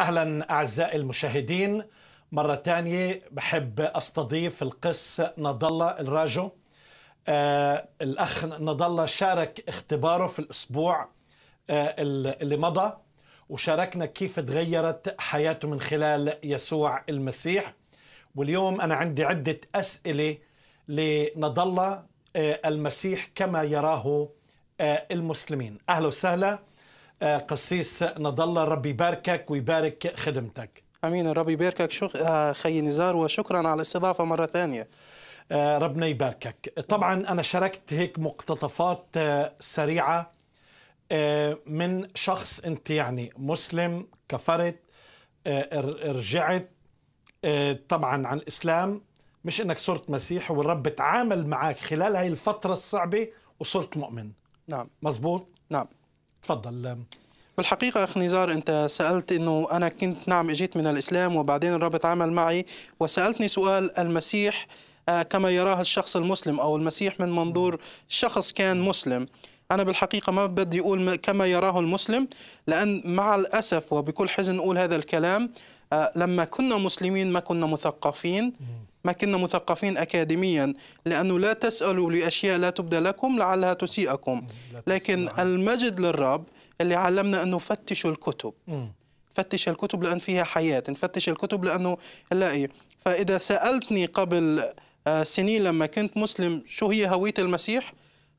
اهلا اعزائي المشاهدين مره ثانيه بحب استضيف القس نضله الله الراجو آه الاخ نضله الله شارك اختباره في الاسبوع آه اللي مضى وشاركنا كيف تغيرت حياته من خلال يسوع المسيح واليوم انا عندي عده اسئله لنضله الله المسيح كما يراه آه، المسلمين اهلا وسهلا آه، قسيس نضال الله ربي يباركك ويبارك خدمتك امين ربي يباركك شو آه، خي نزار وشكرا على الاستضافه مره ثانيه آه، ربنا يباركك طبعا انا شاركت هيك مقتطفات سريعه من شخص انت يعني مسلم كفرت رجعت طبعا عن الاسلام مش انك صرت مسيح والرب تعامل معك خلال هاي الفتره الصعبه وصرت مؤمن نعم مزبوط نعم تفضل بالحقيقة أخ نزار أنت سألت أنه أنا كنت نعم أجيت من الإسلام وبعدين الرب تعامل معي وسألتني سؤال المسيح آه، كما يراه الشخص المسلم أو المسيح من منظور شخص كان مسلم أنا بالحقيقة ما بدي أقول كما يراه المسلم لأن مع الأسف وبكل حزن أقول هذا الكلام آه، لما كنا مسلمين ما كنا مثقفين ما كنا مثقفين أكاديميا لأنه لا تسألوا لأشياء لا تبدى لكم لعلها تسيئكم لكن نعم. المجد للرب اللي علمنا أنه فتشوا الكتب فتش الكتب لأن فيها حياة نفتش الكتب لأنه نلاقي إيه. فإذا سألتني قبل آه، سنين لما كنت مسلم شو هي هوية المسيح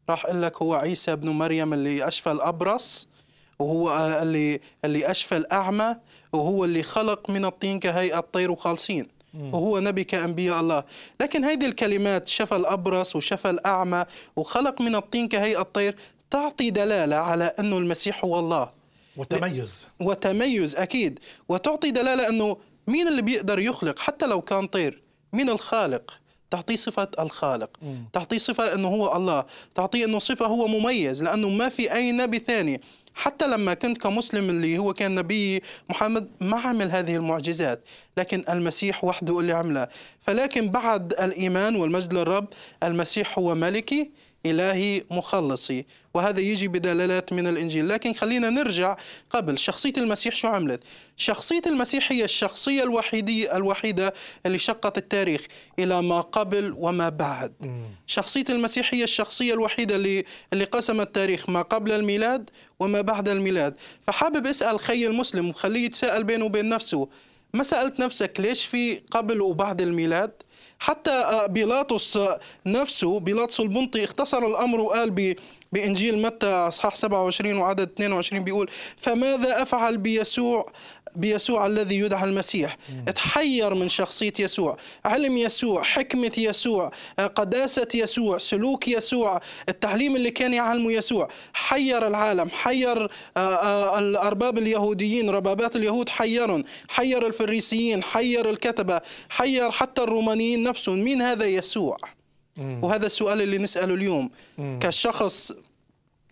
راح أقول لك هو عيسى ابن مريم اللي أشفى الأبرص وهو آه، اللي اللي أشفى الأعمى وهو اللي خلق من الطين كهيئة الطير وخالصين وهو نبي كأنبياء الله لكن هذه الكلمات شفى الأبرص وشفى الأعمى وخلق من الطين كهيئة الطير تعطي دلالة على أنه المسيح هو الله وتميز وتميز أكيد وتعطي دلالة أنه مين اللي بيقدر يخلق حتى لو كان طير مين الخالق تعطيه صفة الخالق تعطيه صفة أنه هو الله تعطيه أنه صفة هو مميز لأنه ما في أي نبي ثاني حتى لما كنت كمسلم اللي هو كان نبي محمد ما عمل هذه المعجزات لكن المسيح وحده اللي عملها فلكن بعد الإيمان والمجد للرب المسيح هو ملكي إلهي مخلصي وهذا يجي بدلالات من الإنجيل لكن خلينا نرجع قبل شخصية المسيح شو عملت شخصية المسيح هي الشخصية الوحيدة الوحيدة اللي شقت التاريخ إلى ما قبل وما بعد شخصية المسيح هي الشخصية الوحيدة اللي, اللي قسمت التاريخ ما قبل الميلاد وما بعد الميلاد فحابب أسأل خي المسلم وخليه يتساءل بينه وبين نفسه ما سألت نفسك ليش في قبل وبعد الميلاد حتى بيلاطس نفسه بيلاطس البنطي اختصر الأمر وقال بإنجيل متى أصحاح 27 وعدد 22 بيقول فماذا أفعل بيسوع بيسوع الذي يدعى المسيح اتحير من شخصية يسوع علم يسوع حكمة يسوع آه، قداسة يسوع سلوك يسوع التعليم اللي كان يعلمه يسوع حير العالم حير آه، آه، الأرباب اليهوديين ربابات اليهود حيرهم حير الفريسيين حير الكتبة حير حتى الرومانيين نفسهم مين هذا يسوع وهذا السؤال اللي نسأله اليوم كشخص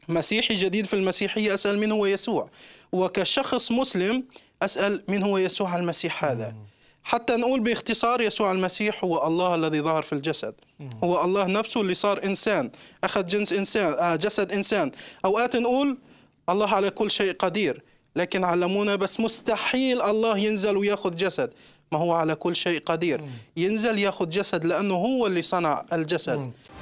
مسيحي جديد في المسيحية أسأل من هو يسوع وكشخص مسلم أسأل من هو يسوع المسيح هذا حتى نقول باختصار يسوع المسيح هو الله الذي ظهر في الجسد هو الله نفسه اللي صار إنسان أخذ جنس إنسان آه، جسد إنسان أوقات نقول الله على كل شيء قدير لكن علمونا بس مستحيل الله ينزل وياخذ جسد ما هو على كل شيء قدير ينزل ياخذ جسد لانه هو اللي صنع الجسد